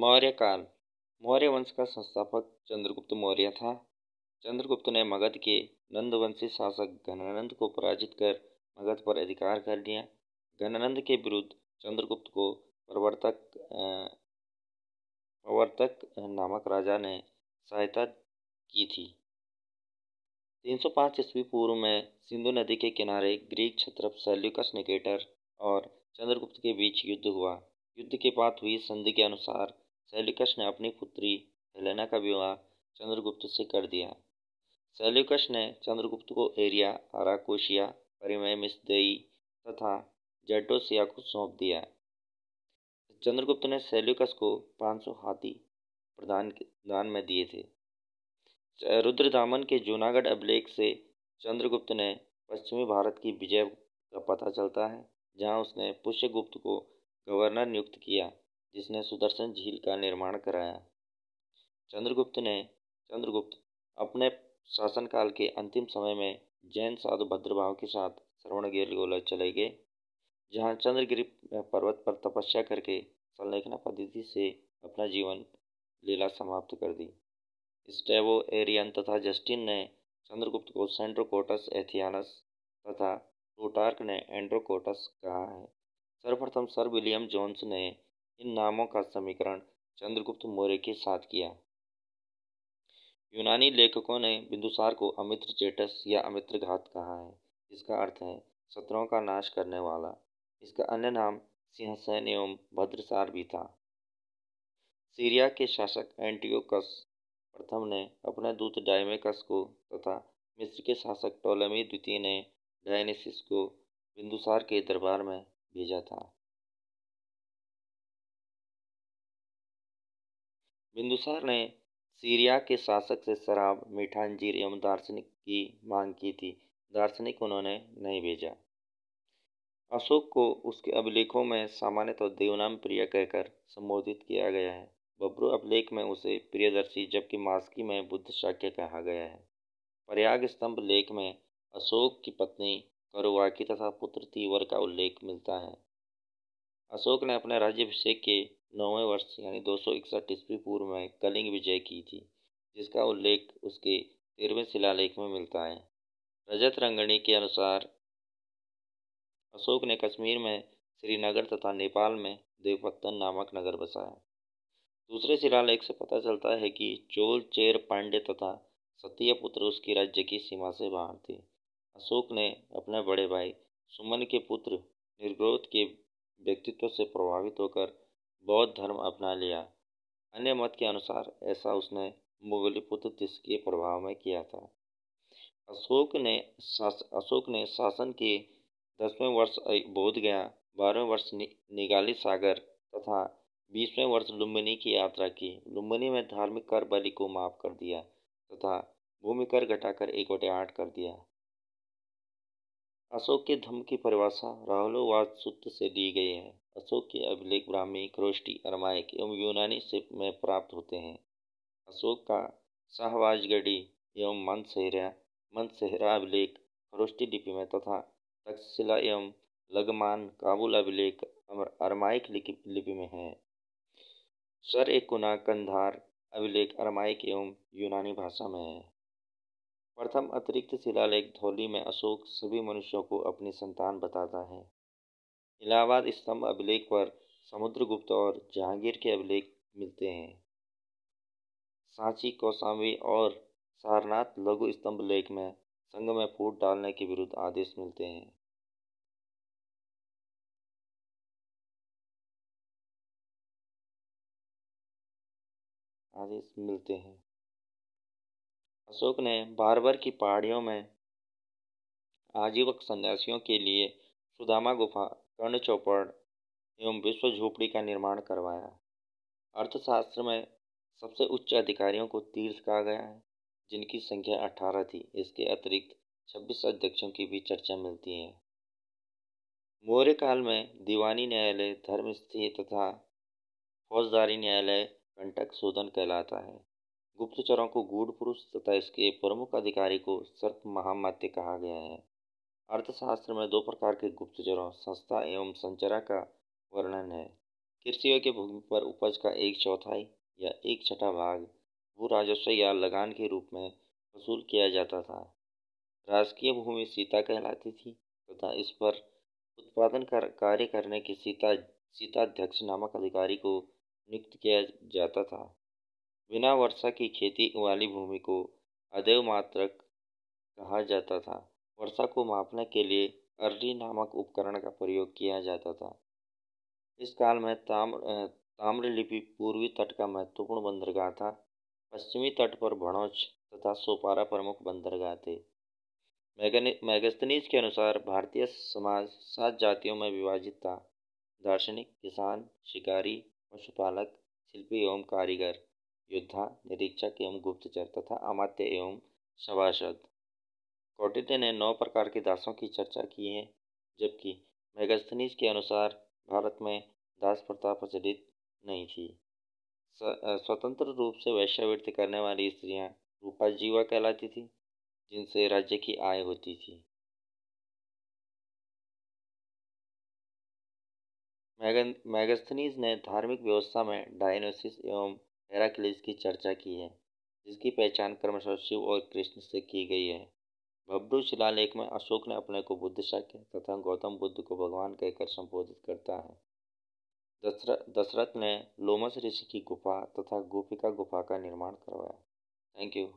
मौर्य काल मौर्य वंश का संस्थापक चंद्रगुप्त मौर्य था चंद्रगुप्त ने मगध के नंदवंशी शासक घनानंद को पराजित कर मगध पर अधिकार कर लिया घनानंद के विरुद्ध चंद्रगुप्त को प्रवर्तक प्रवर्तक नामक राजा ने सहायता की थी 305 ईस्वी पूर्व में सिंधु नदी के किनारे ग्रीक छत्र सैल्युकस निकेटर और चंद्रगुप्त के बीच युद्ध हुआ युद्ध के बाद हुई संधि के अनुसार शैल्यूकश ने अपनी पुत्री हेलेना का विवाह चंद्रगुप्त से कर दिया सेल्युकस ने चंद्रगुप्त को एरिया आराकोशिया परिमय मिसदेई तथा जैटोसिया को सौंप दिया चंद्रगुप्त ने सेल्युकस को 500 हाथी प्रदान दान में दिए थे रुद्रदामन के जूनागढ़ अभिलेख से चंद्रगुप्त ने पश्चिमी भारत की विजय का पता चलता है जहां उसने पुष्यगुप्त को गवर्नर नियुक्त किया जिसने सुदर्शन झील का निर्माण कराया चंद्रगुप्त ने चंद्रगुप्त अपने शासनकाल के अंतिम समय में जैन साधु भद्रभाव के साथ श्रवणगिर गोला चले गए जहाँ चंद्रगिरी पर्वत पर तपस्या करके संलेखना पद्धति से अपना जीवन लीला समाप्त कर दी स्टेवो एरियन तथा जस्टिन ने चंद्रगुप्त को सेंड्रोकोटस एथियानस तथा प्लूटार्क ने एंड्रोकोटस कहा है सर्वप्रथम सर विलियम जोन्स ने इन नामों का समीकरण चंद्रगुप्त मौर्य के साथ किया यूनानी लेखकों ने बिंदुसार को अमित्र चेटस या अमित्र घात कहा है जिसका अर्थ है शत्रुओं का नाश करने वाला इसका अन्य नाम सिंहसैन एवं भद्रसार भी था सीरिया के शासक एंटियोकस प्रथम ने अपने दूत डायमेकस को तथा मिस्र के शासक टोलमी द्वितीय ने डायनेसिस को बिंदुसार के दरबार में भेजा था बिंदुसार ने सीरिया के शासक से शराब मीठा अंजीर एवं दार्शनिक की मांग की थी दार्शनिक उन्होंने नहीं भेजा अशोक को उसके अभिलेखों में सामान्यतः तो देवनाम प्रिय कहकर संबोधित किया गया है बब्रू अभिलेख में उसे प्रियदर्शी जबकि मास्की में बुद्ध शाक्य कहा गया है प्रयाग स्तंभ लेख में अशोक की पत्नी करुवाकी तथा पुत्र तीवर का उल्लेख मिलता है अशोक ने अपने राज्यभिषेक के नौवें वर्ष यानी दो सौ इकसठ ईस्वी पूर्व में कलिंग विजय की थी जिसका उल्लेख उसके तेरहवें शिलालेख में मिलता है रजत रंगणी के अनुसार अशोक ने कश्मीर में श्रीनगर तथा नेपाल में देवपत्तन नामक नगर बसाया दूसरे शिलालेख से पता चलता है कि चोल चेर पांडे तथा पुत्र उसकी राज्य की सीमा से बाहर थे अशोक ने अपने बड़े भाई सुमन के पुत्र निर्ग्रोध के व्यक्तित्व से प्रभावित होकर बौद्ध धर्म अपना लिया अन्य मत के अनुसार ऐसा उसने मुगल पुत्र के प्रभाव में किया था अशोक ने अशोक ने शासन के दसवें वर्ष बोध गया बारहवें वर्ष नि, निगाली सागर तथा बीसवें वर्ष लुम्बिनी की यात्रा की लुम्बिनी में धार्मिक कर बलि को माफ कर दिया तथा भूमि कर घटाकर एक बटे आठ कर दिया अशोक के धम्म की परिभाषा राहुलोवाद सूत्र से दी गई है अशोक के अभिलेख ब्राह्मी क्रोष्टी अरमाइक एवं यूनानी सिप में प्राप्त होते हैं अशोक का शाहवाजगढ़ी एवं मंदसहरा मंदसहरा अभिलेख क्रोष्टी लिपि में तथा तक्षशिला एवं लगमान काबुल अभिलेख अरमाइक लिपि में है सर एक कुना कंधार अभिलेख अरमाइक एवं यूनानी भाषा में है प्रथम अतिरिक्त शिलालेख धौली में अशोक सभी मनुष्यों को अपनी संतान बताता है इलाहाबाद स्तंभ अभिलेख पर समुद्रगुप्त और जहांगीर के अभिलेख मिलते हैं सांची कौसाम्बी और सारनाथ लघु स्तंभ लेख में संघ में फूट डालने के विरुद्ध आदेश मिलते हैं आदेश मिलते हैं अशोक ने बारबर की पहाड़ियों में आजीवक सन्यासियों के लिए सुदामा गुफा स्वर्ण चौपड़ एवं विश्व झोपड़ी का निर्माण करवाया अर्थशास्त्र में सबसे उच्च अधिकारियों को तीर्थ कहा गया है जिनकी संख्या अठारह थी इसके अतिरिक्त छब्बीस अध्यक्षों की भी चर्चा मिलती है मौर्य काल में दीवानी न्यायालय धर्मस्थी तथा फौजदारी न्यायालय कंटक शोधन कहलाता है गुप्तचरों को गूढ़ पुरुष तथा इसके प्रमुख अधिकारी को सर्प महामात्य कहा गया है अर्थशास्त्र में दो प्रकार के गुप्तचरों सस्ता एवं संचरा का वर्णन है कृषि के भूमि पर उपज का एक चौथाई या एक छठा भाग भू राजस्व या लगान के रूप में वसूल किया जाता था राजकीय भूमि सीता कहलाती थी तथा इस पर उत्पादन कर कार्य करने के सीता सीताध्यक्ष नामक अधिकारी को नियुक्त किया जाता था बिना वर्षा की खेती वाली भूमि को अदेव मात्रक कहा जाता था वर्षा को मापने के लिए अर्री नामक उपकरण का प्रयोग किया जाता था इस काल में ताम्र ताम्रलिपि पूर्वी तट का महत्वपूर्ण बंदरगाह था पश्चिमी तट पर भणौच तथा सोपारा प्रमुख बंदरगाह थे मैगस्तनीज के अनुसार भारतीय समाज सात जातियों में विभाजित था दार्शनिक किसान शिकारी पशुपालक शिल्पी एवं कारीगर योद्धा निरीक्षक एवं गुप्तचर तथा अमात्य एवं सभासद कौटिल्य ने नौ प्रकार के दासों की चर्चा की है जबकि मेगस्थनीज के अनुसार भारत में दास प्रथा प्रचलित नहीं थी स्वतंत्र रूप से वैश्यवृत्ति करने वाली स्त्रियां रूपाजीवा कहलाती थी जिनसे राज्य की आय होती थी मैगस्थनीज ने धार्मिक व्यवस्था में डायनोसिस एवं हेराक्लिस की चर्चा की है जिसकी पहचान कर्मशव शिव और कृष्ण से की गई है भब्रू शिलालेख में अशोक ने अपने को बुद्ध शक्य तथा गौतम बुद्ध को भगवान कहकर संबोधित करता है दशरथ दशरथ ने लोमस ऋषि की गुफा तथा गोपिका गुफा का निर्माण करवाया थैंक यू